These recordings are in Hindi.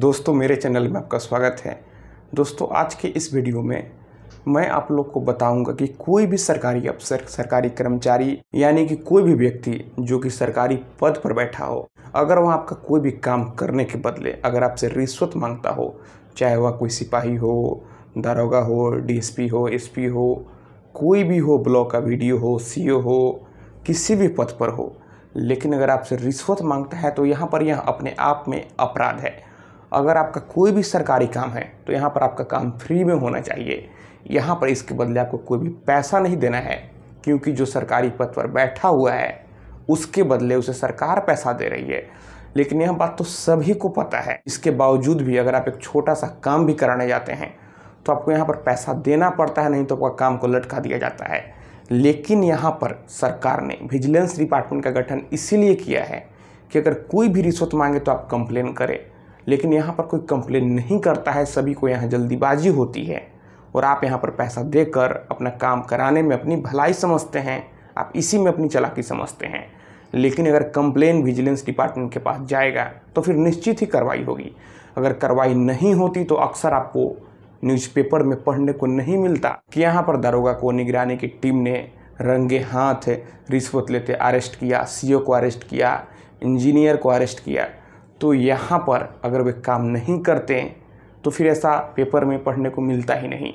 दोस्तों मेरे चैनल में आपका स्वागत है दोस्तों आज के इस वीडियो में मैं आप लोग को बताऊंगा कि कोई भी सरकारी अफसर सरकारी कर्मचारी यानी कि कोई भी व्यक्ति जो कि सरकारी पद पर बैठा हो अगर वह आपका कोई भी काम करने के बदले अगर आपसे रिश्वत मांगता हो चाहे वह कोई सिपाही हो दारोगा हो डीएसपी हो एसपी हो कोई भी हो ब्लॉक का वीडियो हो सी हो किसी भी पद पर हो लेकिन अगर आपसे रिश्वत मांगता है तो यहाँ पर यह अपने आप में अपराध है अगर आपका कोई भी सरकारी काम है तो यहाँ पर आपका काम फ्री में होना चाहिए यहाँ पर इसके बदले आपको कोई भी पैसा नहीं देना है क्योंकि जो सरकारी पद पर बैठा हुआ है उसके बदले उसे सरकार पैसा दे रही है लेकिन यह बात तो सभी को पता है इसके बावजूद भी अगर आप एक छोटा सा काम भी कराने जाते हैं तो आपको यहाँ पर पैसा देना पड़ता है नहीं तो आपका काम को लटका दिया जाता है लेकिन यहाँ पर सरकार ने विजिलेंस डिपार्टमेंट का गठन इसीलिए किया है कि अगर कोई भी रिश्वत मांगे तो आप कंप्लेन करें लेकिन यहाँ पर कोई कंप्लेन नहीं करता है सभी को यहाँ जल्दीबाजी होती है और आप यहाँ पर पैसा देकर अपना काम कराने में अपनी भलाई समझते हैं आप इसी में अपनी चलाकी समझते हैं लेकिन अगर कंप्लेन विजिलेंस डिपार्टमेंट के पास जाएगा तो फिर निश्चित ही कार्रवाई होगी अगर कार्रवाई नहीं होती तो अक्सर आपको न्यूज़पेपर में पढ़ने को नहीं मिलता कि यहाँ पर दारोगा को निगरानी की टीम ने रंगे हाथ रिश्वत लेते अरेस्ट किया सीओ e को अरेस्ट किया इंजीनियर को अरेस्ट किया तो यहाँ पर अगर वे काम नहीं करते तो फिर ऐसा पेपर में पढ़ने को मिलता ही नहीं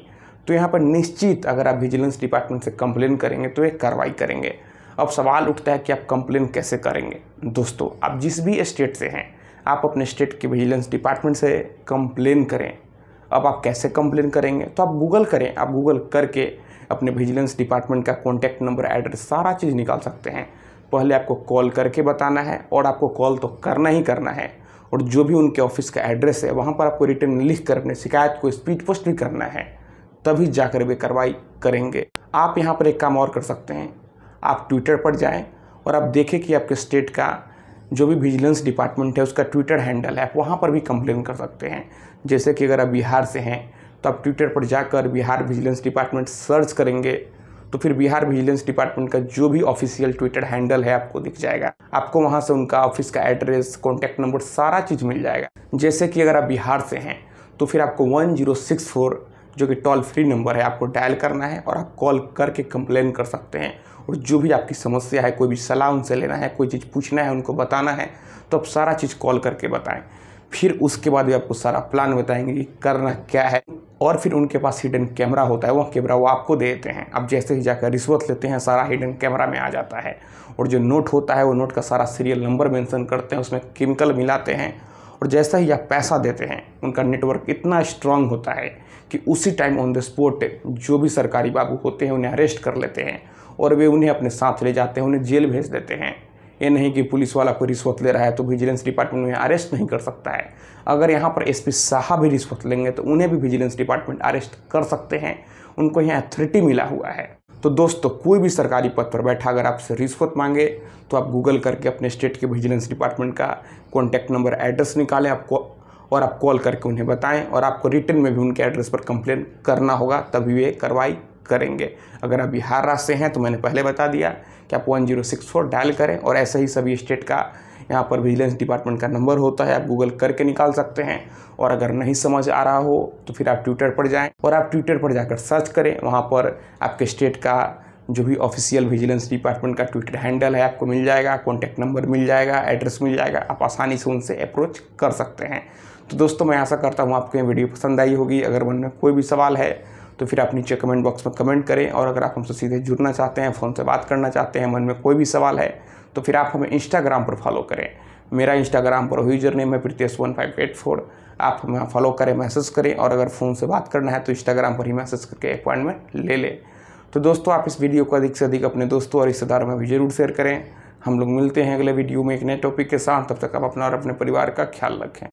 तो यहाँ पर निश्चित अगर आप विजिलेंस डिपार्टमेंट से कंप्लेन करेंगे तो एक कार्रवाई करेंगे अब सवाल उठता है कि आप कंप्लेन कैसे करेंगे दोस्तों आप जिस भी स्टेट से हैं आप अपने स्टेट के विजिलेंस डिपार्टमेंट से कंप्लेन करें अब आप कैसे कंप्लेन करेंगे तो आप गूगल करें आप गूगल करके अपने विजिलेंस डिपार्टमेंट का कॉन्टैक्ट नंबर एड्रेस सारा चीज़ निकाल सकते हैं पहले आपको कॉल करके बताना है और आपको कॉल तो करना ही करना है और जो भी उनके ऑफिस का एड्रेस है वहाँ पर आपको रिटर्न लिख कर अपने शिकायत को स्पीड पोस्ट भी करना है तभी जाकर वे कार्रवाई करेंगे आप यहाँ पर एक काम और कर सकते हैं आप ट्विटर पर जाएँ और आप देखें कि आपके स्टेट का जो भी विजिलेंस डिपार्टमेंट है उसका ट्विटर हैंडल है आप वहाँ पर भी कंप्लेन कर सकते हैं जैसे कि अगर आप बिहार से हैं तो आप ट्विटर पर जाकर बिहार विजिलेंस डिपार्टमेंट सर्च करेंगे तो फिर बिहार विजिलेंस डिपार्टमेंट का जो भी ऑफिशियल ट्विटर हैंडल है आपको दिख जाएगा आपको वहाँ से उनका ऑफिस का एड्रेस कॉन्टैक्ट नंबर सारा चीज़ मिल जाएगा जैसे कि अगर आप बिहार से हैं तो फिर आपको वन जीरो सिक्स फोर जो कि टोल फ्री नंबर है आपको डायल करना है और आप कॉल करके कंप्लेन कर सकते हैं और जो भी आपकी समस्या है कोई भी सलाह उनसे लेना है कोई चीज़ पूछना है उनको बताना है तो आप सारा चीज़ कॉल करके बताएं फिर उसके बाद भी आपको सारा प्लान बताएंगे कि करना क्या है और फिर उनके पास हिडन कैमरा होता है वह कैमरा वो आपको दे देते हैं आप जैसे ही जाकर रिश्वत लेते हैं सारा हिडन कैमरा में आ जाता है और जो नोट होता है वो नोट का सारा सीरियल नंबर मेंशन करते हैं उसमें केमिकल मिलाते हैं और जैसा ही आप पैसा देते हैं उनका नेटवर्क इतना स्ट्रांग होता है कि उसी टाइम ऑन द स्पॉट जो भी सरकारी बाबू होते हैं उन्हें अरेस्ट कर लेते हैं और वे उन्हें अपने साथ ले जाते हैं उन्हें जेल भेज देते हैं ये नहीं कि पुलिस वाला कोई रिश्वत ले रहा है तो विजिलेंस डिपार्टमेंट में अरेस्ट नहीं कर सकता है अगर यहाँ पर एसपी साहब भी रिश्वत लेंगे तो उन्हें भी विजिलेंस डिपार्टमेंट अरेस्ट कर सकते हैं उनको यहाँ अथॉरिटी मिला हुआ है तो दोस्तों कोई भी सरकारी पद पर बैठा अगर आपसे रिश्वत मांगे तो आप गूगल करके अपने स्टेट के विजिलेंस डिपार्टमेंट का कॉन्टैक्ट नंबर एड्रेस निकालें आपको और आप कॉल करके उन्हें बताएं और आपको रिटर्न में भी उनके एड्रेस पर कंप्लेन करना होगा तभी वे कार्रवाई करेंगे अगर आप बिहार राज्य से हैं तो मैंने पहले बता दिया कि आप one zero six four dial करें और ऐसे ही सभी स्टेट का यहाँ पर विजिलेंस डिपार्टमेंट का नंबर होता है आप गूगल करके निकाल सकते हैं और अगर नहीं समझ आ रहा हो तो फिर आप ट्विटर पर जाएं और आप ट्विटर पर जाकर सर्च करें वहाँ पर आपके स्टेट का जो भी ऑफिशियल विजिलेंस डिपार्टमेंट का ट्विटर हैंडल है आपको मिल जाएगा कॉन्टैक्ट नंबर मिल जाएगा एड्रेस मिल जाएगा आप आसानी से उनसे अप्रोच कर सकते हैं तो दोस्तों मैं आशा करता हूँ आपको ये वीडियो पसंद आई होगी अगर मन में कोई भी सवाल है तो फिर आप नीचे कमेंट बॉक्स में कमेंट करें और अगर आप हमसे सीधे जुड़ना चाहते हैं फ़ोन से बात करना चाहते हैं मन में कोई भी सवाल है तो फिर आप हमें इंस्टाग्राम पर फॉलो करें मेरा इंस्टाग्राम पर यूजर नेम है Pritesh one five eight four आप हमें फॉलो करें मैसेज करें और अगर फ़ोन से बात करना है तो इंस्टाग्राम पर ही मैसेज करके अपॉइंटमेंट ले लें तो दोस्तों आप इस वीडियो को अधिक से अधिक अपने दोस्तों और रिश्तेदारों में भी ज़रूर शेयर करें हम लोग मिलते हैं अगले वीडियो में एक नए टॉपिक के साथ तब तक आप अपना और अपने परिवार का ख्याल रखें